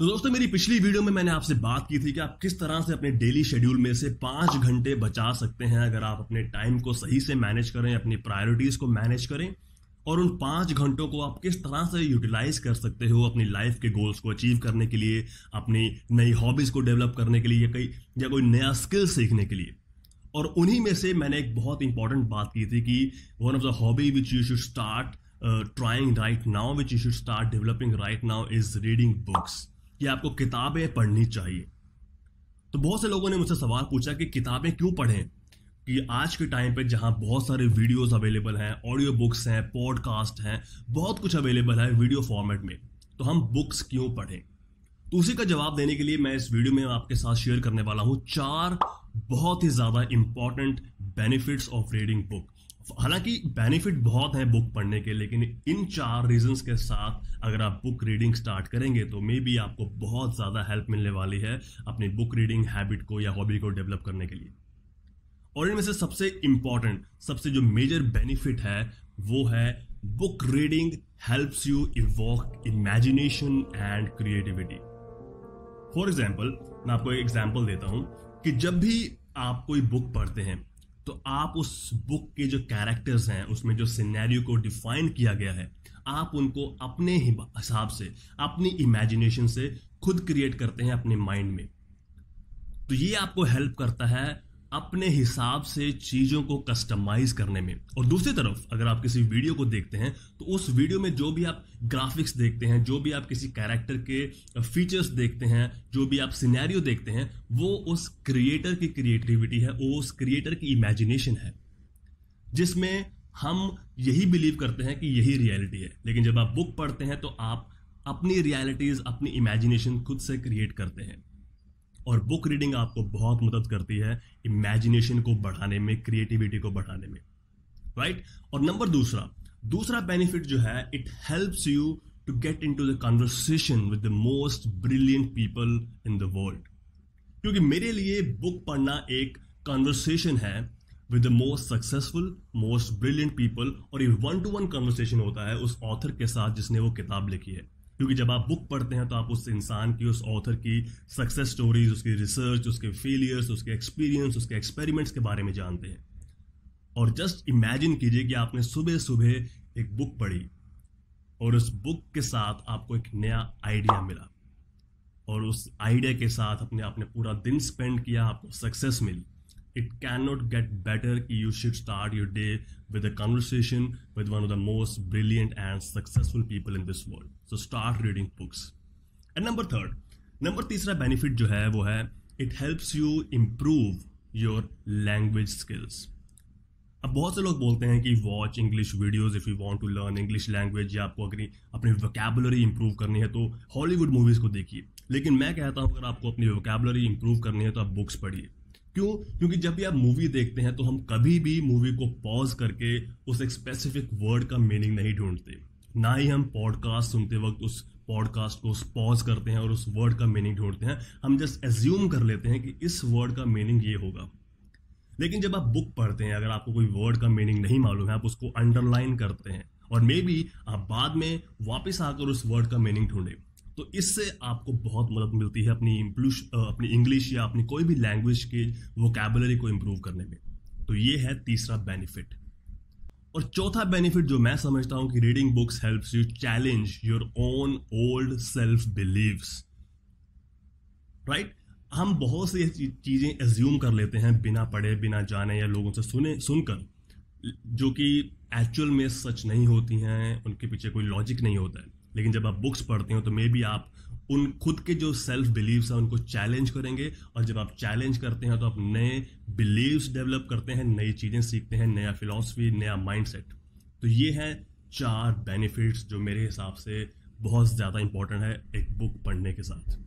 तो दोस्तों मेरी पिछली वीडियो में मैंने आपसे बात की थी कि आप किस तरह से अपने डेली शेड्यूल में से पाँच घंटे बचा सकते हैं अगर आप अपने टाइम को सही से मैनेज करें अपनी प्रायोरिटीज़ को मैनेज करें और उन पाँच घंटों को आप किस तरह से यूटिलाइज कर सकते हो अपनी लाइफ के गोल्स को अचीव करने के लिए अपनी नई हॉबीज़ को डेवलप करने के लिए या कई या कोई नया स्किल सीखने के लिए और उन्हीं में से मैंने एक बहुत इंपॉर्टेंट बात की थी कि one of the hobby which you should start trying right now which you should start developing right now is reading books कि आपको किताबें पढ़नी चाहिए तो बहुत से लोगों ने मुझसे सवाल पूछा कि किताबें क्यों पढ़ें कि आज के टाइम पे जहाँ बहुत सारे वीडियोस अवेलेबल हैं ऑडियो बुक्स हैं पॉडकास्ट हैं बहुत कुछ अवेलेबल है वीडियो फॉर्मेट में तो हम बुक्स क्यों पढ़ें तो उसी का जवाब देने के लिए मैं इस वीडियो में आपके साथ शेयर करने वाला हूँ चार बहुत ही ज़्यादा important benefits of reading book हालांकि बेनिफिट बहुत हैं बुक पढ़ने के लेकिन इन चार रीजंस के साथ अगर आप बुक रीडिंग स्टार्ट करेंगे तो मे बी आपको बहुत ज़्यादा हेल्प मिलने वाली है अपनी बुक रीडिंग हैबिट को या हॉबी को डेवलप करने के लिए और इनमें से सबसे इंपॉर्टेंट सबसे जो मेजर बेनिफिट है वो है book reading helps you evoke imagination and creativity for example मैं आपको एक एग्जाम्पल देता हूँ कि जब भी आप कोई बुक पढ़ते हैं तो आप उस बुक के जो कैरेक्टर्स हैं उसमें जो सिनेरियो को डिफाइन किया गया है आप उनको अपने हिसाब से अपनी इमेजिनेशन से खुद क्रिएट करते हैं अपने माइंड में तो ये आपको हेल्प करता है अपने हिसाब से चीज़ों को कस्टमाइज करने में और दूसरी तरफ अगर आप किसी वीडियो को देखते हैं तो उस वीडियो में जो भी आप ग्राफिक्स देखते हैं जो भी आप किसी कैरेक्टर के फीचर्स देखते हैं जो भी आप सिनेरियो देखते हैं वो उस क्रिएटर की क्रिएटिविटी है वो उस क्रिएटर की इमेजिनेशन है जिसमें हम यही बिलीव करते हैं कि यही रियलिटी है लेकिन जब आप बुक पढ़ते हैं तो आप अपनी रियलिटीज़ अपनी इमेजिनेशन खुद से क्रिएट करते हैं और बुक रीडिंग आपको बहुत मदद करती है इमेजिनेशन को बढ़ाने में क्रिएटिविटी को बढ़ाने में राइट right? और नंबर दूसरा दूसरा बेनिफिट जो है it helps you to get into the conversation with the most brilliant people in the world क्योंकि मेरे लिए बुक पढ़ना एक कन्वर्सेशन है with the most successful most brilliant people और ये वन टू वन कन्वर्सेशन होता है उस ऑथर के साथ जिसने वो किताब लिखी है क्योंकि जब आप बुक पढ़ते हैं तो आप उस इंसान की उस ऑथर की सक्सेस स्टोरीज उसकी रिसर्च उसके फेलियर्स उसके एक्सपीरियंस उसके एक्सपेरिमेंट्स के बारे में जानते हैं और जस्ट इमेजिन कीजिए कि आपने सुबह सुबह एक बुक पढ़ी और उस बुक के साथ आपको एक नया आइडिया मिला और उस आइडिया के साथ अपने आपने पूरा दिन स्पेंड किया आपको सक्सेस मिली it cannot get better. You should start your day with a conversation with one of the most brilliant and successful people in this world. So start reading books. And number third, number तीसरा benefit जो है वो है it helps you improve your language skills अब बहुत से लोग बोलते हैं कि watch English videos if you want to learn English language या आपको अगर अपनी वोकेबलरी इंप्रूव करनी है तो हॉलीवुड मूवीज़ को देखिए लेकिन मैं कहता हूँ अगर आपको अपनी वोकेबलरी इंप्रूव करनी है तो आप बुक्स पढ़िए क्यों क्योंकि जब भी आप मूवी देखते हैं तो हम कभी भी मूवी को पॉज करके उस एक स्पेसिफिक वर्ड का मीनिंग नहीं ढूंढते ना ही हम पॉडकास्ट सुनते वक्त उस पॉडकास्ट को पॉज करते हैं और उस वर्ड का मीनिंग ढूंढते हैं हम जस्ट एज्यूम कर लेते हैं कि इस वर्ड का मीनिंग ये होगा लेकिन जब आप बुक पढ़ते हैं अगर आपको कोई वर्ड का मीनिंग नहीं मालूम है आप उसको अंडरलाइन करते हैं और मे बी आप बाद में वापस आकर उस वर्ड का मीनिंग ढूंढें तो इससे आपको बहुत मदद मिलती है अपनी अपनी इंग्लिश या अपनी कोई भी लैंग्वेज के वोकेबलरी को इम्प्रूव करने में तो ये है तीसरा बेनिफिट और चौथा बेनिफिट जो मैं समझता हूँ कि reading books helps you challenge your own old self beliefs right हम बहुत सी चीज़ें एज्यूम कर लेते हैं बिना पढ़े बिना जाने या लोगों से सुने सुनकर जो कि एक्चुअल में सच नहीं होती हैं उनके पीछे कोई लॉजिक नहीं होता है लेकिन जब आप बुक्स पढ़ते हो तो मे बी आप उन खुद के जो सेल्फ बिलीव्स हैं उनको चैलेंज करेंगे और जब आप चैलेंज करते हैं तो आप नए बिलीव्स डेवलप करते हैं नई चीज़ें सीखते हैं नया फिलासफ़ी नया माइंडसेट तो ये हैं चार बेनिफिट्स जो मेरे हिसाब से बहुत ज़्यादा इंपॉर्टेंट है एक बुक पढ़ने के साथ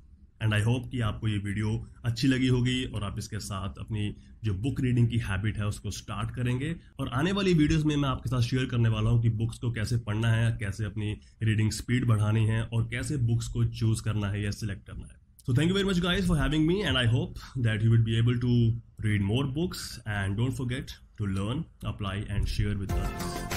एंड आई होप कि आपको ये वीडियो अच्छी लगी होगी और आप इसके साथ अपनी जो बुक रीडिंग की हैबिट है उसको स्टार्ट करेंगे और आने वाली वीडियोस में मैं आपके साथ शेयर करने वाला हूँ कि बुक्स को कैसे पढ़ना है कैसे अपनी रीडिंग स्पीड बढ़ानी है और कैसे बुक्स को चूज करना है या सिलेक्ट करना है so thank you very much guys for having me and I hope that you will be able to read more books and don't forget to learn apply and share with